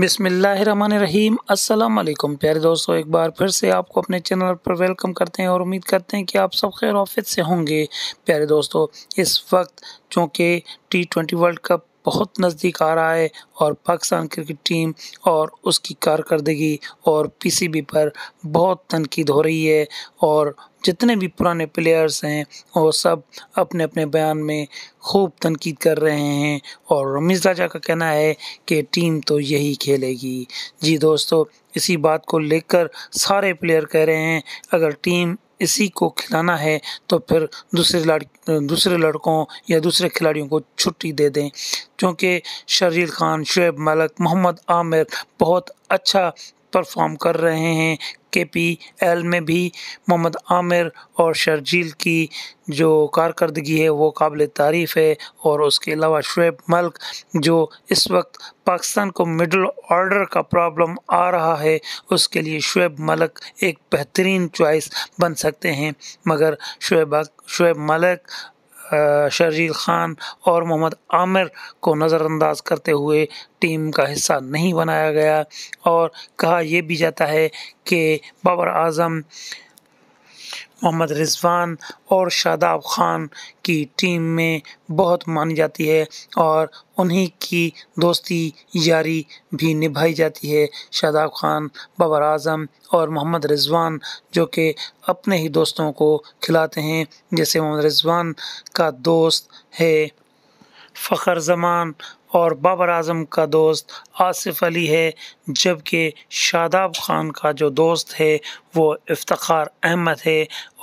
बिसमीम अल्लाम प्यारे दोस्तों एक बार फिर से आपको अपने चैनल पर वेलकम करते हैं और उम्मीद करते हैं कि आप सब खैर ऑफिस से होंगे प्यारे दोस्तों इस वक्त चूँकि टी ट्वेंटी वर्ल्ड कप बहुत नज़दीक आ रहा है और पाकिस्तान क्रिकेट टीम और उसकी कारकर्दगी और पीसीबी पर बहुत तनकीद हो रही है और जितने भी पुराने प्लेयर्स हैं वो सब अपने अपने बयान में खूब तनकीद कर रहे हैं और रमीज़ राजा का कहना है कि टीम तो यही खेलेगी जी दोस्तों इसी बात को लेकर सारे प्लेयर कह रहे हैं अगर टीम इसी को खिलाना है तो फिर दूसरे लड़ दूसरे लड़कों या दूसरे खिलाड़ियों को छुट्टी दे दें क्योंकि शरीर खान शुएब मलक मोहम्मद आमिर बहुत अच्छा परफॉर्म कर रहे हैं के पी एल में भी मोहम्मद आमिर और शर्जील की जो कारकर्दगी है वो काबिल तारीफ़ है और उसके अलावा शुएब मलिक जो इस वक्त पाकिस्तान को मिडल ऑर्डर का प्रॉब्लम आ रहा है उसके लिए शुएब मलिक एक बेहतरीन चॉइस बन सकते हैं मगर शुएब शुएब मलिक शर्जील खान और मोहम्मद आमिर को नज़रअंदाज करते हुए टीम का हिस्सा नहीं बनाया गया और कहा यह भी जाता है कि बाबर आजम मोहम्मद रिजवान और शादाब ख़ान की टीम में बहुत मानी जाती है और उन्हीं की दोस्ती यारी भी निभाई जाती है शादाब ख़ान बाबर आजम और मोहम्मद रिजवान जो कि अपने ही दोस्तों को खिलाते हैं जैसे मोहम्मद रिजवान का दोस्त है फ़खर जमान और बाबर आजम का दोस्त आसिफ अली है जबकि शादाब खान का जो दोस्त है वो इफ्तार अहमद है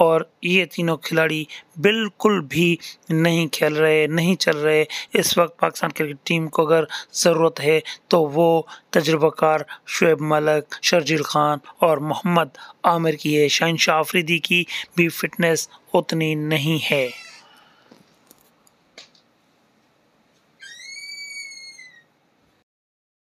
और ये तीनों खिलाड़ी बिल्कुल भी नहीं खेल रहे नहीं चल रहे इस वक्त पाकिस्तान क्रिकेट टीम को अगर ज़रूरत है तो वो तजर्बाकार शुएब मलक शर्जील खान और मोहम्मद आमिर की है शहनशाह आफरीदी की भी फिटनेस उतनी नहीं है